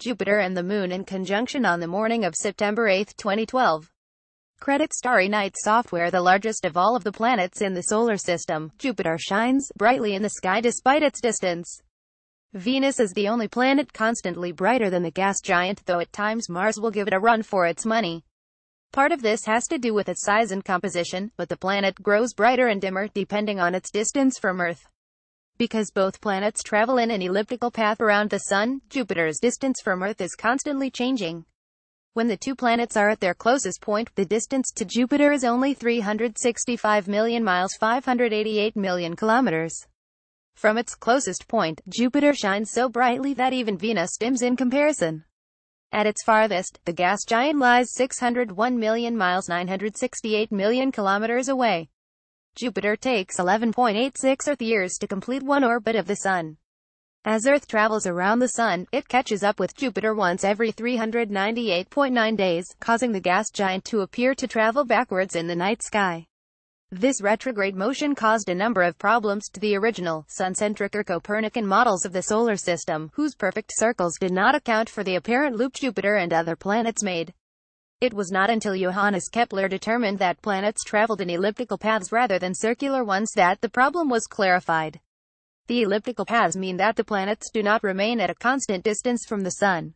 Jupiter and the Moon in conjunction on the morning of September 8, 2012. Credit Starry Night Software The largest of all of the planets in the solar system, Jupiter shines brightly in the sky despite its distance. Venus is the only planet constantly brighter than the gas giant though at times Mars will give it a run for its money. Part of this has to do with its size and composition, but the planet grows brighter and dimmer depending on its distance from Earth. Because both planets travel in an elliptical path around the Sun, Jupiter's distance from Earth is constantly changing. When the two planets are at their closest point, the distance to Jupiter is only 365 million miles 588 million kilometers. From its closest point, Jupiter shines so brightly that even Venus dims in comparison. At its farthest, the gas giant lies 601 million miles 968 million kilometers away. Jupiter takes 11.86 Earth years to complete one orbit of the Sun. As Earth travels around the Sun, it catches up with Jupiter once every 398.9 days, causing the gas giant to appear to travel backwards in the night sky. This retrograde motion caused a number of problems to the original, sun-centric or Copernican models of the solar system, whose perfect circles did not account for the apparent loop Jupiter and other planets made. It was not until Johannes Kepler determined that planets traveled in elliptical paths rather than circular ones that the problem was clarified. The elliptical paths mean that the planets do not remain at a constant distance from the Sun.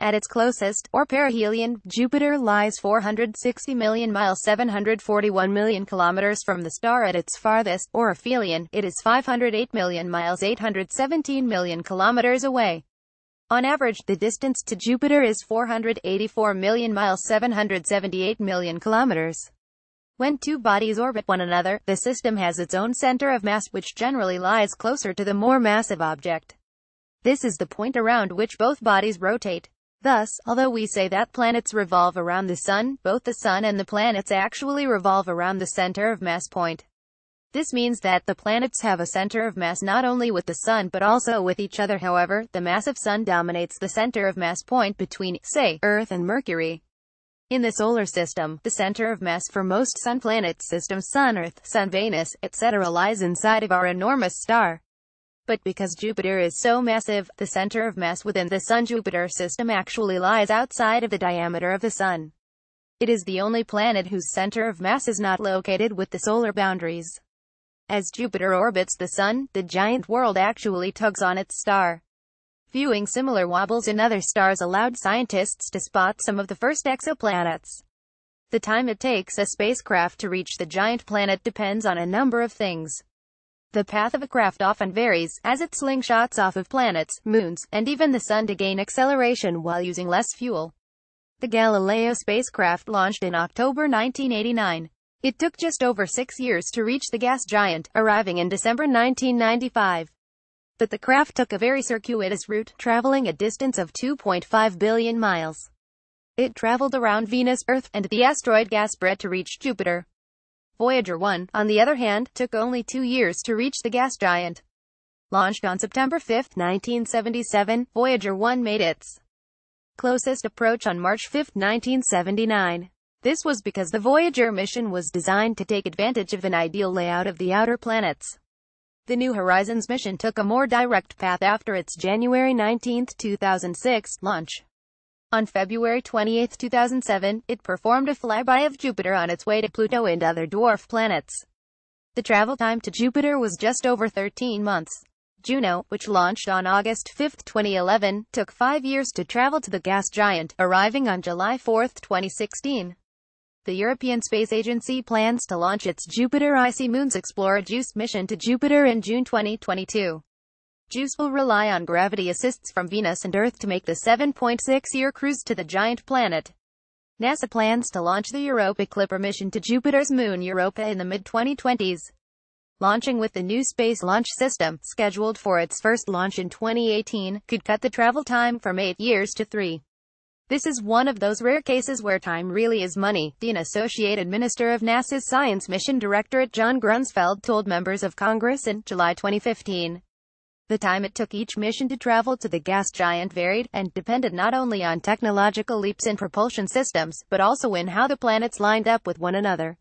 At its closest, or perihelion, Jupiter lies 460 million miles 741 million kilometers from the star at its farthest, or aphelion, it is 508 million miles 817 million kilometers away. On average, the distance to Jupiter is 484 million miles 778 million kilometers. When two bodies orbit one another, the system has its own center of mass which generally lies closer to the more massive object. This is the point around which both bodies rotate. Thus, although we say that planets revolve around the Sun, both the Sun and the planets actually revolve around the center of mass point. This means that the planets have a center of mass not only with the Sun but also with each other however, the massive Sun dominates the center of mass point between, say, Earth and Mercury. In the solar system, the center of mass for most Sun planets systems Sun Earth, Sun Venus, etc. lies inside of our enormous star. But because Jupiter is so massive, the center of mass within the Sun-Jupiter system actually lies outside of the diameter of the Sun. It is the only planet whose center of mass is not located with the solar boundaries. As Jupiter orbits the Sun, the giant world actually tugs on its star. Viewing similar wobbles in other stars allowed scientists to spot some of the first exoplanets. The time it takes a spacecraft to reach the giant planet depends on a number of things. The path of a craft often varies, as it slingshots off of planets, moons, and even the sun to gain acceleration while using less fuel. The Galileo spacecraft launched in October 1989. It took just over six years to reach the gas giant, arriving in December 1995. But the craft took a very circuitous route, traveling a distance of 2.5 billion miles. It traveled around Venus, Earth, and the asteroid Gaspard to reach Jupiter. Voyager 1, on the other hand, took only two years to reach the gas giant. Launched on September 5, 1977, Voyager 1 made its closest approach on March 5, 1979. This was because the Voyager mission was designed to take advantage of an ideal layout of the outer planets. The New Horizons mission took a more direct path after its January 19, 2006, launch. On February 28, 2007, it performed a flyby of Jupiter on its way to Pluto and other dwarf planets. The travel time to Jupiter was just over 13 months. Juno, which launched on August 5, 2011, took five years to travel to the gas giant, arriving on July 4, 2016 the European Space Agency plans to launch its Jupiter Icy Moons Explorer JUICE mission to Jupiter in June 2022. JUICE will rely on gravity assists from Venus and Earth to make the 7.6-year cruise to the giant planet. NASA plans to launch the Europa Clipper mission to Jupiter's moon Europa in the mid-2020s, launching with the new Space Launch System, scheduled for its first launch in 2018, could cut the travel time from eight years to three. This is one of those rare cases where time really is money, the Associated Minister of NASA's Science Mission Directorate John Grunsfeld told members of Congress in July 2015. The time it took each mission to travel to the gas giant varied, and depended not only on technological leaps in propulsion systems, but also in how the planets lined up with one another.